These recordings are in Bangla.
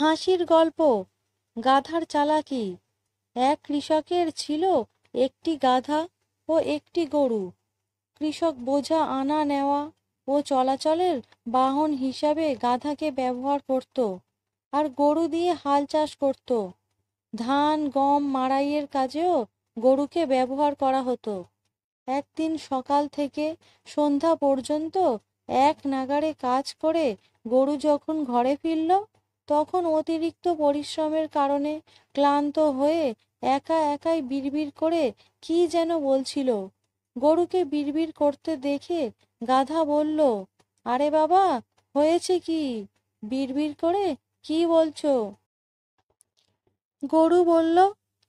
হাসির গল্প গাধার চালাকি এক কৃষকের ছিল একটি গাধা ও একটি গরু কৃষক বোঝা আনা নেওয়া ও চলাচলের বাহন হিসাবে গাধাকে ব্যবহার করত আর গরু দিয়ে হাল চাষ করত ধান গম মাড়াইয়ের কাজেও গরুকে ব্যবহার করা হতো একদিন সকাল থেকে সন্ধ্যা পর্যন্ত এক নাগারে কাজ করে গরু যখন ঘরে ফিরল তখন অতিরিক্ত পরিশ্রমের কারণে ক্লান্ত হয়ে একা একাই বিড়বিড় করে কি যেন বলছিল গরুকে বিড়বিড় করতে দেখে গাধা বলল আরে বাবা হয়েছে কি বিড়বিড় করে কি বলছো গরু বলল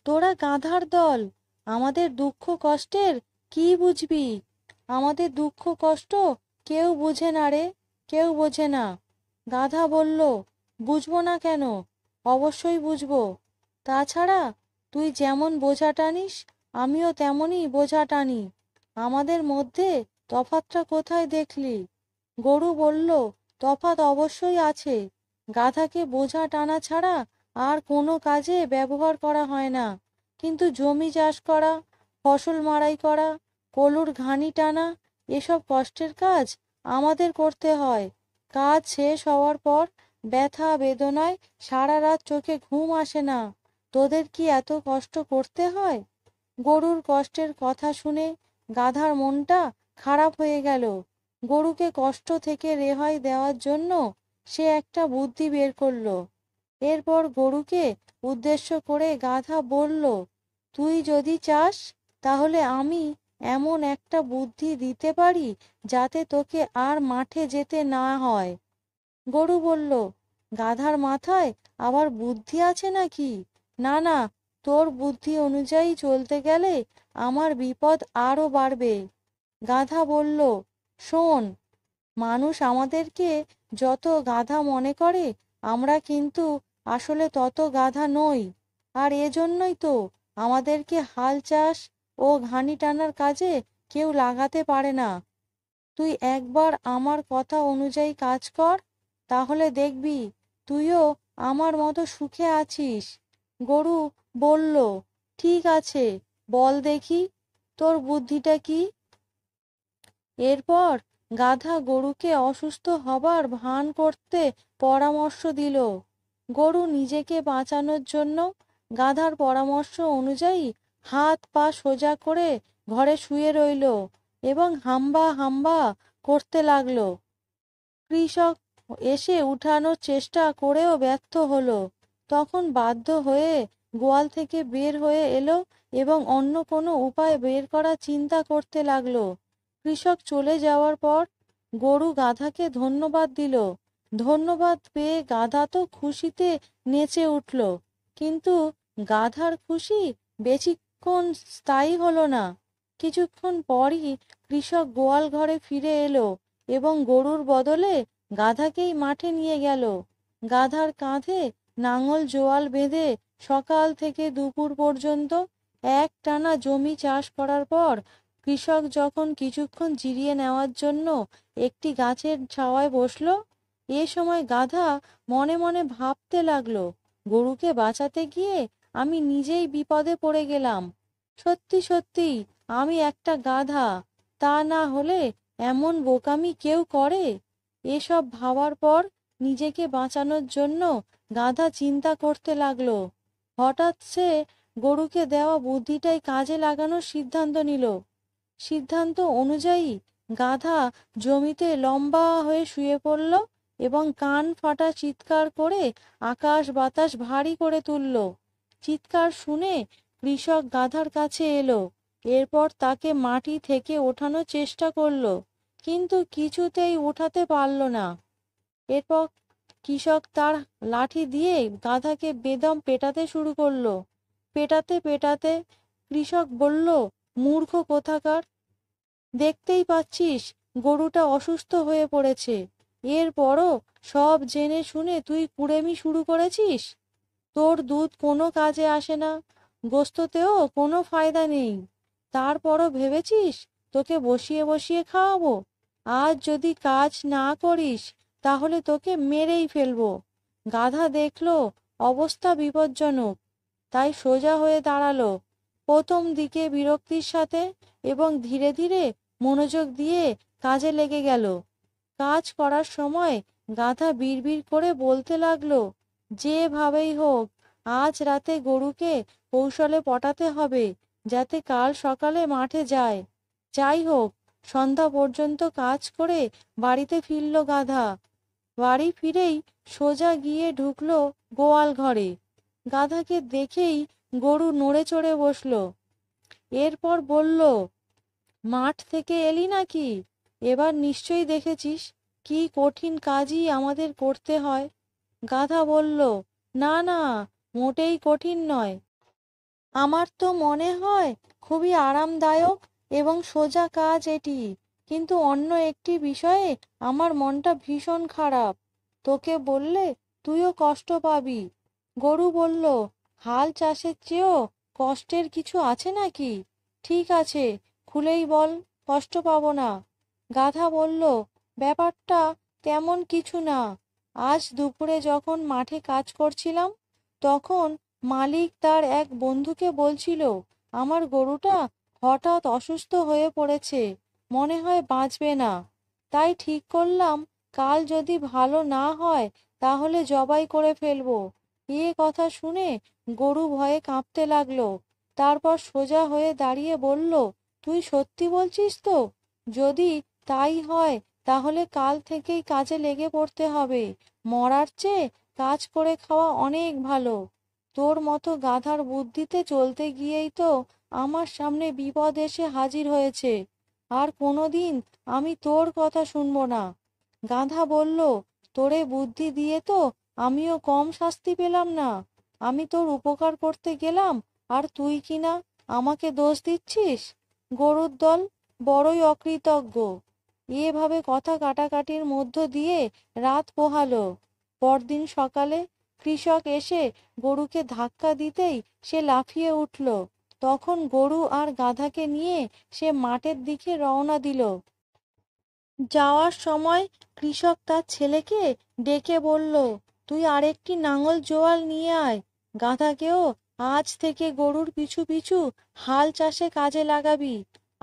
তোরা গাধার দল আমাদের দুঃখ কষ্টের কি বুঝবি আমাদের দুঃখ কষ্ট কেউ বোঝে না রে কেউ বোঝে না গাধা বলল বুঝবো না কেন অবশ্যই বুঝবো তাছাড়া তুই যেমন বোঝা টানিস আমিও তেমনই বোঝা টানি আমাদের মধ্যে তফাতটা কোথায় দেখলি গরু বলল তফাত অবশ্যই আছে গাধাকে বোঝা টানা ছাড়া আর কোনো কাজে ব্যবহার করা হয় না কিন্তু জমি চাষ করা ফসল মাড়াই করা কলুর ঘানি টানা এসব কষ্টের কাজ আমাদের করতে হয় কাজ শেষ হওয়ার পর ব্যথা বেদনায় সারা রাত চোখে ঘুম আসে না তোদের কি এত কষ্ট করতে হয় গরুর কষ্টের কথা শুনে গাধার মনটা খারাপ হয়ে গেল গরুকে কষ্ট থেকে রেহাই দেওয়ার জন্য সে একটা বুদ্ধি বের করল এরপর গরুকে উদ্দেশ্য করে গাধা বলল তুই যদি চাস তাহলে আমি এমন একটা বুদ্ধি দিতে পারি যাতে তোকে আর মাঠে যেতে না হয় গরু বলল গাধার মাথায় আবার বুদ্ধি আছে নাকি না না তোর বুদ্ধি অনুযায়ী চলতে গেলে আমার বিপদ আরও বাড়বে গাধা বলল শোন মানুষ আমাদেরকে যত গাধা মনে করে আমরা কিন্তু আসলে তত গাধা নই আর এজন্যই তো আমাদেরকে হাল চাষ ও ঘানি টানার কাজে কেউ লাগাতে পারে না তুই একবার আমার কথা অনুযায়ী কাজ কর তাহলে দেখবি তুইও আমার মতো সুখে আছিস গরু বলল ঠিক আছে বল দেখি তোর বুদ্ধিটা কি এরপর গাধা গরুকে অসুস্থ হবার ভান করতে পরামর্শ দিল গরু নিজেকে বাঁচানোর জন্য গাধার পরামর্শ অনুযায়ী হাত পা সোজা করে ঘরে শুয়ে রইল এবং হাম্বা হাম্বা করতে লাগলো কৃষক এসে উঠানোর চেষ্টা করেও ব্যর্থ হলো তখন বাধ্য হয়ে গোয়াল থেকে বের হয়ে এলো এবং অন্য কোনো উপায় বের করার চিন্তা করতে লাগলো কৃষক চলে যাওয়ার পর গরু গাধাকে ধন্যবাদ দিল ধন্যবাদ পেয়ে গাধা তো খুশিতে নেচে উঠল কিন্তু গাধার খুশি বেশিক্ষণ স্থায়ী হলো না কিছুক্ষণ পরই কৃষক গোয়াল ঘরে ফিরে এলো এবং গরুর বদলে গাধাকেই মাঠে নিয়ে গেল গাধার কাঁধে নাঙল জোয়াল বেঁধে সকাল থেকে দুপুর পর্যন্ত এক টানা জমি চাষ করার পর কৃষক যখন কিছুক্ষণ জিরিয়ে নেওয়ার জন্য একটি গাছের ছাওয়ায় বসল এ সময় গাধা মনে মনে ভাবতে লাগলো গরুকে বাঁচাতে গিয়ে আমি নিজেই বিপদে পড়ে গেলাম সত্যি সত্যি আমি একটা গাধা তা না হলে এমন বোকামি কেউ করে এসব ভাবার পর নিজেকে বাঁচানোর জন্য গাধা চিন্তা করতে লাগলো হঠাৎ সে গরুকে দেওয়া বুদ্ধিটাই কাজে লাগানোর সিদ্ধান্ত নিল সিদ্ধান্ত অনুযায়ী গাধা জমিতে লম্বা হয়ে শুয়ে পড়ল এবং কান ফাটা চিৎকার করে আকাশ বাতাস ভারী করে তুলল চিৎকার শুনে কৃষক গাধার কাছে এলো এরপর তাকে মাটি থেকে ওঠানোর চেষ্টা করলো কিন্তু কিছুতেই উঠাতে পারল না এরপর কৃষক তার লাঠি দিয়ে গাধাকে বেদম পেটাতে শুরু করলো পেটাতে পেটাতে কৃষক বলল মূর্খ কোথাকার দেখতেই পাচ্ছিস গরুটা অসুস্থ হয়ে পড়েছে এরপরও সব জেনে শুনে তুই কুড়েমি শুরু করেছিস তোর দুধ কোনো কাজে আসে না গোস্ততেও কোনো ফায়দা নেই তারপরও ভেবেছিস তোকে বসিয়ে বসিয়ে খাওয়াবো আজ যদি কাজ না করিস তাহলে তোকে মেরেই ফেলবো গাধা দেখলো অবস্থা বিপজ্জনক তাই সোজা হয়ে দাঁড়ালো প্রথম দিকে বিরক্তির সাথে এবং ধীরে ধীরে মনোযোগ দিয়ে কাজে লেগে গেল কাজ করার সময় গাধা বিড়বিড় করে বলতে লাগলো যেভাবেই হোক আজ রাতে গরুকে কৌশলে পটাতে হবে যাতে কাল সকালে মাঠে যায় যাই হোক সন্ধ্যা পর্যন্ত কাজ করে বাড়িতে ফিরল গাধা বাড়ি ফিরেই সোজা গিয়ে ঢুকলো গোয়াল ঘরে গাধাকে দেখেই গরু নড়ে চড়ে বসল এরপর বলল মাঠ থেকে এলি নাকি এবার নিশ্চয়ই দেখেছিস কি কঠিন কাজই আমাদের করতে হয় গাধা বলল না না মোটেই কঠিন নয় আমার তো মনে হয় খুবই আরামদায়ক এবং সোজা কাজ এটি কিন্তু অন্য একটি বিষয়ে আমার মনটা ভীষণ খারাপ তোকে বললে তুইও কষ্ট পাবি গরু বলল হাল চাষের চেয়েও কষ্টের কিছু আছে নাকি ঠিক আছে খুলেই বল কষ্ট পাবো না গাধা বলল ব্যাপারটা তেমন কিছু না আজ দুপুরে যখন মাঠে কাজ করছিলাম তখন মালিক তার এক বন্ধুকে বলছিল আমার গরুটা হঠাৎ অসুস্থ হয়ে পড়েছে মনে হয় বাঁচবে না তাই ঠিক করলাম কাল যদি ভালো না হয় তাহলে জবাই করে ফেলবো এ কথা শুনে গরু ভয়ে কাঁপতে লাগলো তারপর সোজা হয়ে দাঁড়িয়ে বলল তুই সত্যি বলছিস তো যদি তাই হয় তাহলে কাল থেকেই কাজে লেগে পড়তে হবে মরার চেয়ে কাজ করে খাওয়া অনেক ভালো তোর মতো গাধার বুদ্ধিতে চলতে গিয়েই তো আমার সামনে বিপদ এসে হাজির হয়েছে আর কোনোদিন আমি তোর কথা শুনব না গাধা বলল তোরে বুদ্ধি দিয়ে তো আমিও কম শাস্তি পেলাম না আমি তোর উপকার করতে গেলাম আর তুই কি না আমাকে দোষ দিচ্ছিস গরুর দল বড়ই অকৃতজ্ঞ এভাবে কথা কাটাকাটির মধ্য দিয়ে রাত পোহালো পরদিন সকালে কৃষক এসে গরুকে ধাক্কা দিতেই সে লাফিয়ে উঠল তখন গরু আর গাধাকে নিয়ে সে মাঠের দিকে রওনা দিল যাওয়ার সময় কৃষক তার ছেলেকে ডেকে বলল তুই আরেকটি নাঙল জোয়াল নিয়ে আয় গাধাকেও আজ থেকে গরুর পিছু পিছু হাল চাষে কাজে লাগাবি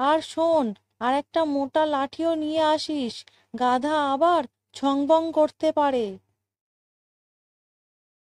আর শোন আর একটা মোটা লাঠিও নিয়ে আসিস গাধা আবার ছংবং করতে পারে